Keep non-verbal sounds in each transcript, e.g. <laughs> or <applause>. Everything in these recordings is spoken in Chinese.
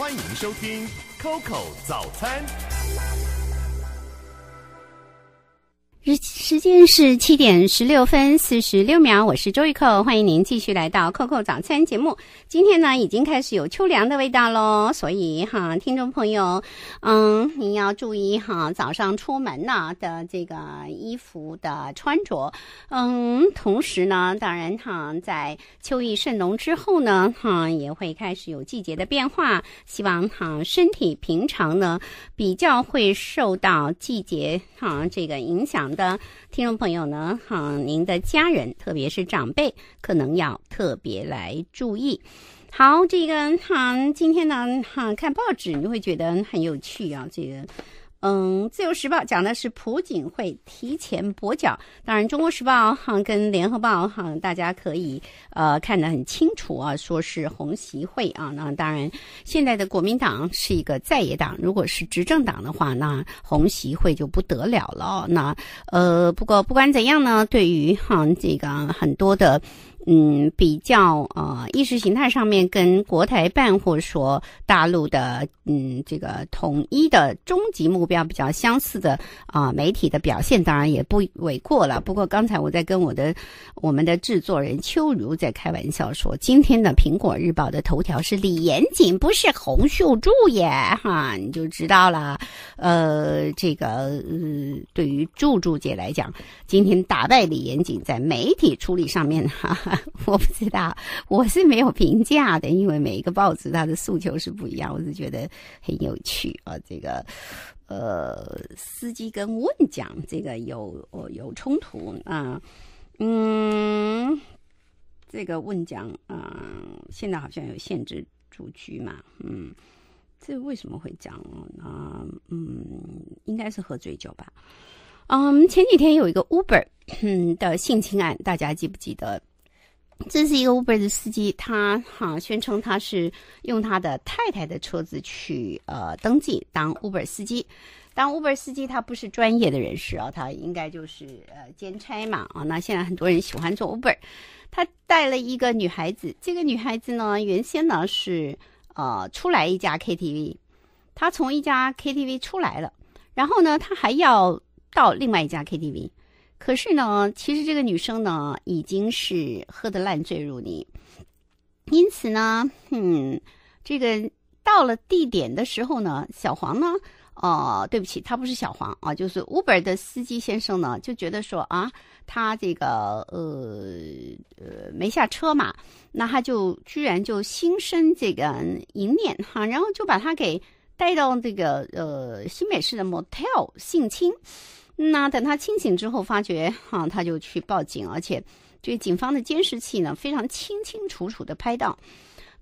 欢迎收听 COCO 早餐。时间是七点十六分四十六秒，我是周玉扣，欢迎您继续来到扣扣早餐节目。今天呢，已经开始有秋凉的味道喽，所以哈，听众朋友，嗯，你要注意哈，早上出门呐的这个衣服的穿着，嗯，同时呢，当然哈，在秋意甚浓之后呢，哈，也会开始有季节的变化，希望哈身体平常呢比较会受到季节哈这个影响的。听众朋友呢，哈，您的家人，特别是长辈，可能要特别来注意。好，这个，哈，今天呢，哈，看报纸你会觉得很有趣啊，这个。嗯，《自由时报》讲的是普警会提前跛脚，当然，《中国时报》哈跟《联合报》哈，大家可以呃看得很清楚啊，说是红席会啊。那当然，现在的国民党是一个在野党，如果是执政党的话，那红席会就不得了了。那呃，不过不管怎样呢，对于哈这个很多的。嗯，比较呃，意识形态上面跟国台办或者说大陆的嗯，这个统一的终极目标比较相似的啊，媒体的表现当然也不为过了。不过刚才我在跟我的我们的制作人秋如在开玩笑说，今天的《苹果日报》的头条是李严谨，不是洪秀柱也哈，你就知道了。呃，这个对于柱柱姐来讲，今天打败李严谨在媒体处理上面。哈。<laughs> 我不知道，我是没有评价的，因为每一个报纸它的诉求是不一样。我是觉得很有趣啊，这个呃，司机跟问讲这个有有冲突啊，嗯，这个问讲啊，现在好像有限制住居嘛，嗯，这为什么会讲啊？嗯，应该是喝醉酒吧。嗯，前几天有一个 Uber 的性侵案，大家记不记得？这是一个 Uber 的司机，他哈宣称他是用他的太太的车子去呃登记当 Uber 司机。当 Uber 司机他不是专业的人士啊，他应该就是呃兼差嘛啊。那现在很多人喜欢做 Uber，他带了一个女孩子，这个女孩子呢原先呢是呃出来一家 KTV，他从一家 KTV 出来了，然后呢他还要到另外一家 KTV。可是呢，其实这个女生呢已经是喝得烂醉如泥，因此呢，嗯，这个到了地点的时候呢，小黄呢，哦，对不起，他不是小黄啊，就是 Uber 的司机先生呢，就觉得说啊，他这个呃呃没下车嘛，那他就居然就心生这个淫念哈，然后就把他给带到这个呃新美式的 Motel 性侵。那等他清醒之后，发觉啊，他就去报警，而且，这警方的监视器呢，非常清清楚楚的拍到。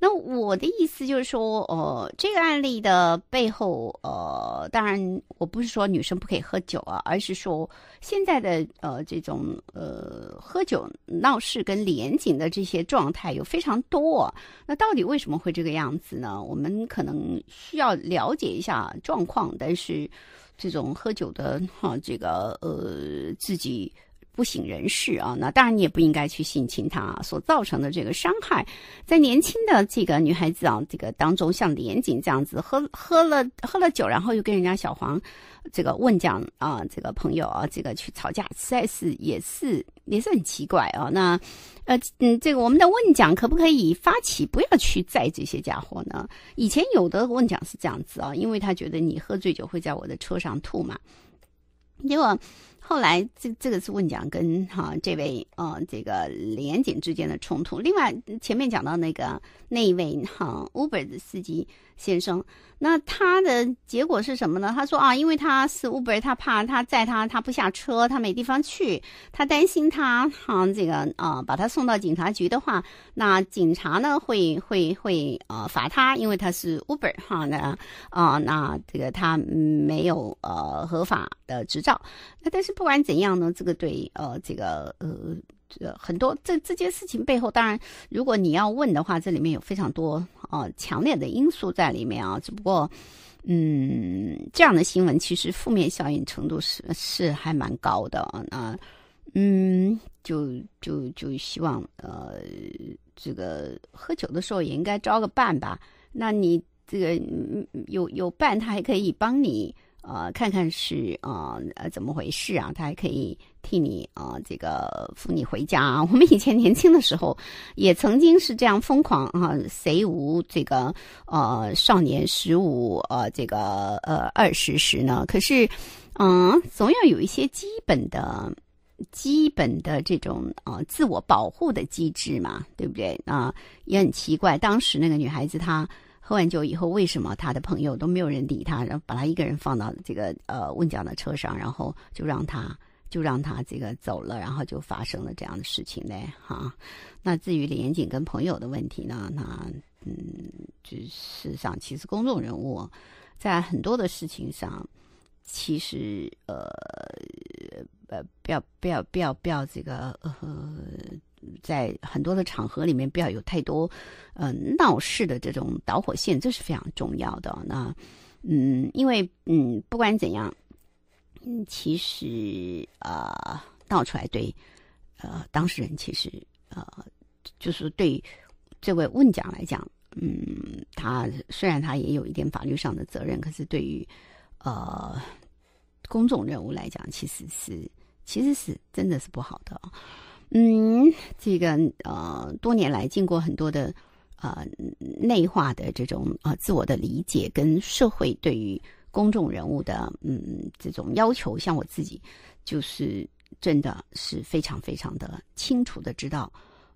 那我的意思就是说，呃，这个案例的背后，呃，当然我不是说女生不可以喝酒啊，而是说现在的呃这种呃喝酒闹事跟连警的这些状态有非常多。那到底为什么会这个样子呢？我们可能需要了解一下状况，但是这种喝酒的哈，这个呃自己。不省人事啊！那当然，你也不应该去性侵他啊！所造成的这个伤害，在年轻的这个女孩子啊这个当中，像连锦这样子喝喝了喝了酒，然后又跟人家小黄这个问讲啊这个朋友啊这个去吵架，实在是也是也是很奇怪啊！那呃嗯，这个我们的问讲可不可以发起，不要去载这些家伙呢？以前有的问讲是这样子啊，因为他觉得你喝醉酒会在我的车上吐嘛，结果。后来这这个是问讲跟哈这位呃这个连警之间的冲突。另外前面讲到那个那一位哈 Uber 的司机先生，那他的结果是什么呢？他说啊，因为他是 Uber，他怕他载他他不下车，他没地方去，他担心他哈这个啊把他送到警察局的话，那警察呢会会会呃罚他，因为他是 Uber 哈呢啊那这个他没有呃合法的执照，那但是。不管怎样呢，这个对呃，这个呃，这很多这这件事情背后，当然如果你要问的话，这里面有非常多啊强烈的因素在里面啊。只不过，嗯，这样的新闻其实负面效应程度是是还蛮高的。那嗯，就就就希望呃，这个喝酒的时候也应该招个伴吧。那你这个有有伴，他还可以帮你。呃，看看是啊，呃，怎么回事啊？他还可以替你啊，这个扶你回家。<laughs> 我们以前年轻的时候，也曾经是这样疯狂啊！谁无这个呃，少年十五呃，这个呃，二十时呢？可是，嗯，总要有一些基本的、基本的这种呃自我保护的机制嘛，对不对？啊，也很奇怪，当时那个女孩子她。喝完酒以后，为什么他的朋友都没有人理他，然后把他一个人放到这个呃问讲的车上，然后就让他就让他这个走了，然后就发生了这样的事情嘞？哈，那至于李延景跟朋友的问题呢，那嗯，就是想，其实公众人物在很多的事情上，其实呃呃不要不要不要不要这个呃。在很多的场合里面，不要有太多，嗯，闹事的这种导火线，这是非常重要的。那，嗯，因为，嗯，不管怎样，嗯，其实，啊，闹出来对，呃，当事人其实，呃，就是对这位问讲来讲，嗯，他虽然他也有一点法律上的责任，可是对于，呃，公众人物来讲，其实是，其实是真的是不好的。嗯，这个呃，多年来经过很多的呃内化的这种呃自我的理解，跟社会对于公众人物的嗯这种要求，像我自己就是真的是非常非常的清楚的知道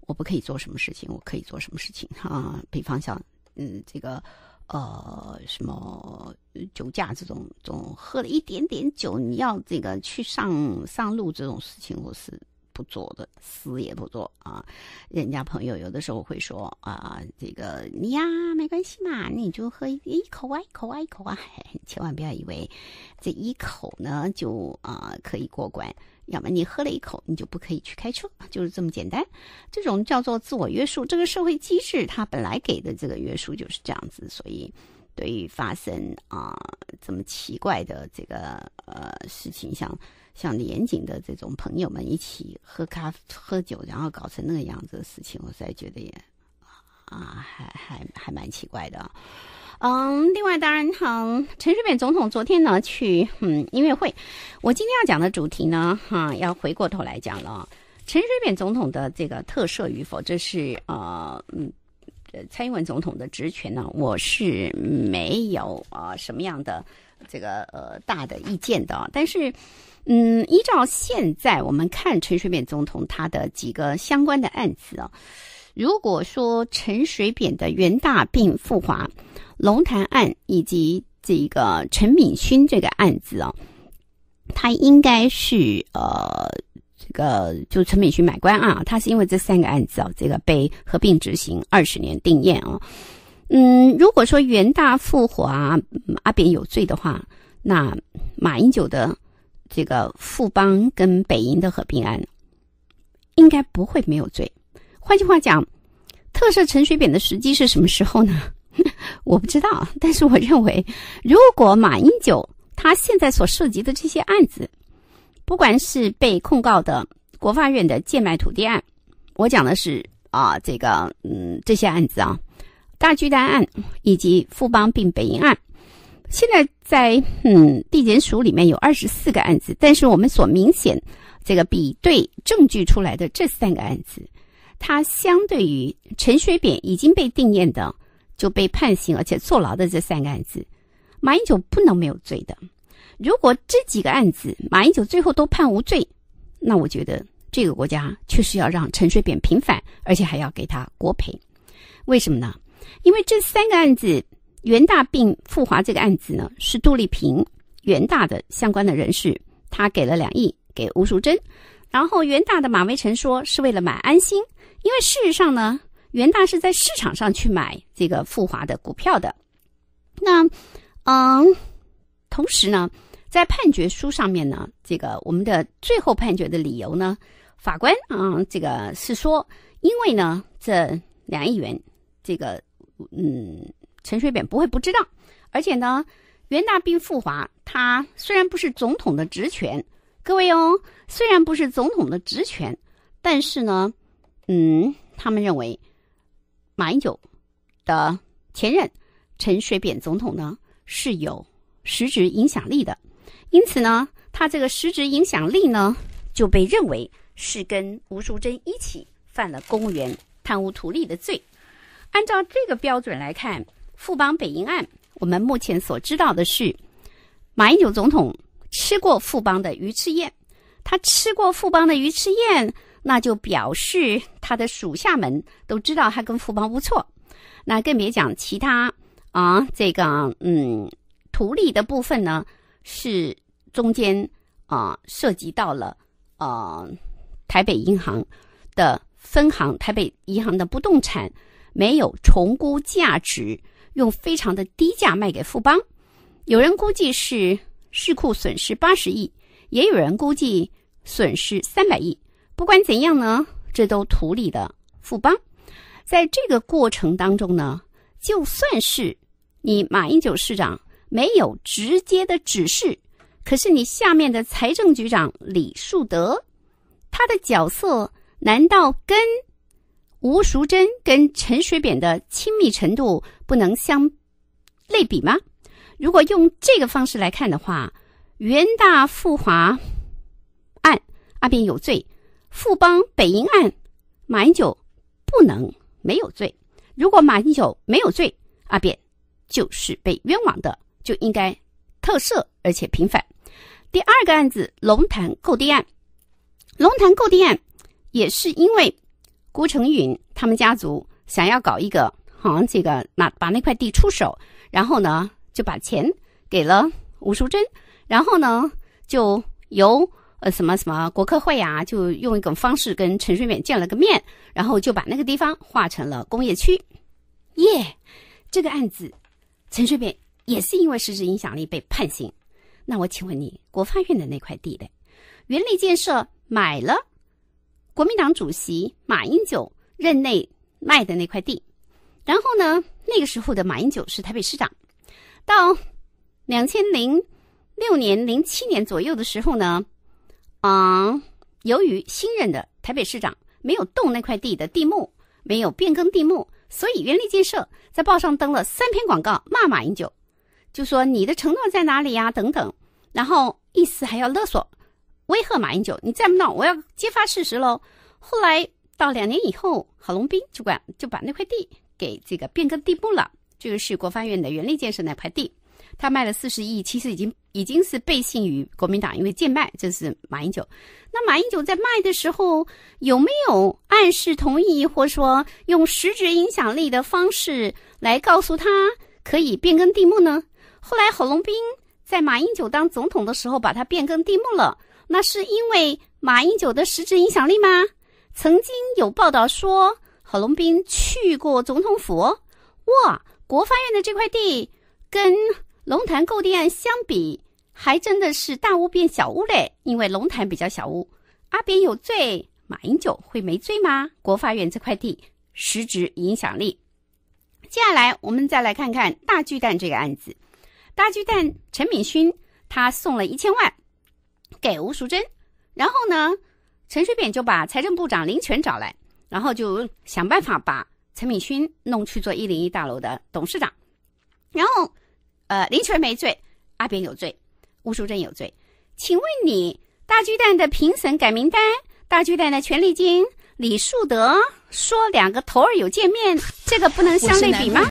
我不可以做什么事情，我可以做什么事情 <laughs> 啊。比方像嗯这个呃什么酒驾这种，总喝了一点点酒你要这个去上上路这种事情，我是。不做的，死也不做啊！人家朋友有的时候会说啊，这个你呀，没关系嘛，你就喝一口啊，一口啊，一口啊，<laughs> 千万不要以为这一口呢就啊可以过关。要么你喝了一口，你就不可以去开车，就是这么简单。这种叫做自我约束，这个社会机制它本来给的这个约束就是这样子。所以，对于发生啊这么奇怪的这个呃事情，像……像严谨的这种朋友们一起喝咖喝酒，然后搞成那个样子的事情，我在觉得也啊，还还还蛮奇怪的。嗯，另外当然哈，陈水扁总统昨天呢去嗯音乐会，我今天要讲的主题呢哈，要回过头来讲了。陈水扁总统的这个特赦与否，这是呃嗯，蔡英文总统的职权呢，我是没有啊什么样的这个呃大的意见的，但是。嗯，依照现在我们看陈水扁总统他的几个相关的案子啊，如果说陈水扁的袁大病复华、龙潭案以及这个陈敏勋这个案子啊，他应该是呃这个就陈敏勋买官啊，他是因为这三个案子啊这个被合并执行二十年定验啊。嗯，如果说袁大复华阿扁有罪的话，那马英九的这个富邦跟北银的合并案，应该不会没有罪。换句话讲，特赦陈水扁的时机是什么时候呢？<laughs> 我不知道，但是我认为，如果马英九他现在所涉及的这些案子，不管是被控告的国发院的贱卖土地案，我讲的是啊，这个嗯这些案子啊，大巨蛋案以及富邦并北银案。现在在嗯，地检署里面有二十四个案子，但是我们所明显这个比对证据出来的这三个案子，它相对于陈水扁已经被定验的就被判刑而且坐牢的这三个案子，马英九不能没有罪的。如果这几个案子马英九最后都判无罪，那我觉得这个国家确实要让陈水扁平反，而且还要给他国赔。为什么呢？因为这三个案子。元大并富华这个案子呢，是杜丽萍元大的相关的人士，他给了两亿给吴淑珍，然后元大的马维成说是为了买安心，因为事实上呢，元大是在市场上去买这个富华的股票的。那，嗯，同时呢，在判决书上面呢，这个我们的最后判决的理由呢，法官啊，这个是说，因为呢，这两亿元，这个，嗯。陈水扁不会不知道，而且呢，袁大兵赴华，他虽然不是总统的职权，各位哦，虽然不是总统的职权，但是呢，嗯，他们认为马英九的前任陈水扁总统呢是有实质影响力的，因此呢，他这个实质影响力呢就被认为是跟吴淑珍一起犯了公务员贪污图利的罪，按照这个标准来看。富邦北营案，我们目前所知道的是，马英九总统吃过富邦的鱼翅宴，他吃过富邦的鱼翅宴，那就表示他的属下们都知道他跟富邦不错，那更别讲其他啊。这个嗯，图里的部分呢，是中间啊涉及到了呃台北银行的分行，台北银行的不动产没有重估价值。用非常的低价卖给富邦，有人估计是市库损失八十亿，也有人估计损失三百亿。不管怎样呢，这都图利的富邦。在这个过程当中呢，就算是你马英九市长没有直接的指示，可是你下面的财政局长李树德，他的角色难道跟？吴淑珍跟陈水扁的亲密程度不能相类比吗？如果用这个方式来看的话，元大富华案阿扁有罪，富邦北银案马英九不能没有罪。如果马英九没有罪，阿扁就是被冤枉的，就应该特赦而且平反。第二个案子龙潭购地案，龙潭购地案也是因为。郭成允他们家族想要搞一个，好像这个拿把那块地出手，然后呢就把钱给了吴淑珍，然后呢就由呃什么什么国科会啊，就用一种方式跟陈水扁见了个面，然后就把那个地方划成了工业区。耶，这个案子陈水扁也是因为实质影响力被判刑。那我请问你，国发院的那块地嘞？园林建设买了？国民党主席马英九任内卖的那块地，然后呢，那个时候的马英九是台北市长。到两千零六年、零七年左右的时候呢，啊，由于新任的台北市长没有动那块地的地目，没有变更地目，所以原力建设在报上登了三篇广告，骂马英九，就说你的承诺在哪里呀？等等，然后意思还要勒索。威吓马英九，你再不闹，我要揭发事实喽。后来到两年以后，郝龙斌就管就把那块地给这个变更地目了。这个是国发院的原力建设那块地，他卖了四十亿，其实已经已经是背信于国民党，因为贱卖。这是马英九。那马英九在卖的时候有没有暗示同意，或说用实质影响力的方式来告诉他可以变更地目呢？后来郝龙斌在马英九当总统的时候，把他变更地目了。那是因为马英九的实质影响力吗？曾经有报道说，郝龙斌去过总统府。哇，国发院的这块地跟龙潭购地案相比，还真的是大屋变小屋嘞。因为龙潭比较小屋，阿扁有罪，马英九会没罪吗？国发院这块地实质影响力。接下来我们再来看看大巨蛋这个案子。大巨蛋陈敏勋他送了一千万。给吴淑珍，然后呢，陈水扁就把财政部长林权找来，然后就想办法把陈敏勋弄去做一零一大楼的董事长。然后，呃，林权没罪，阿扁有罪，吴淑珍有罪。请问你大巨蛋的评审改名单，大巨蛋的权力金李树德说两个头儿有见面，这个不能相对比吗？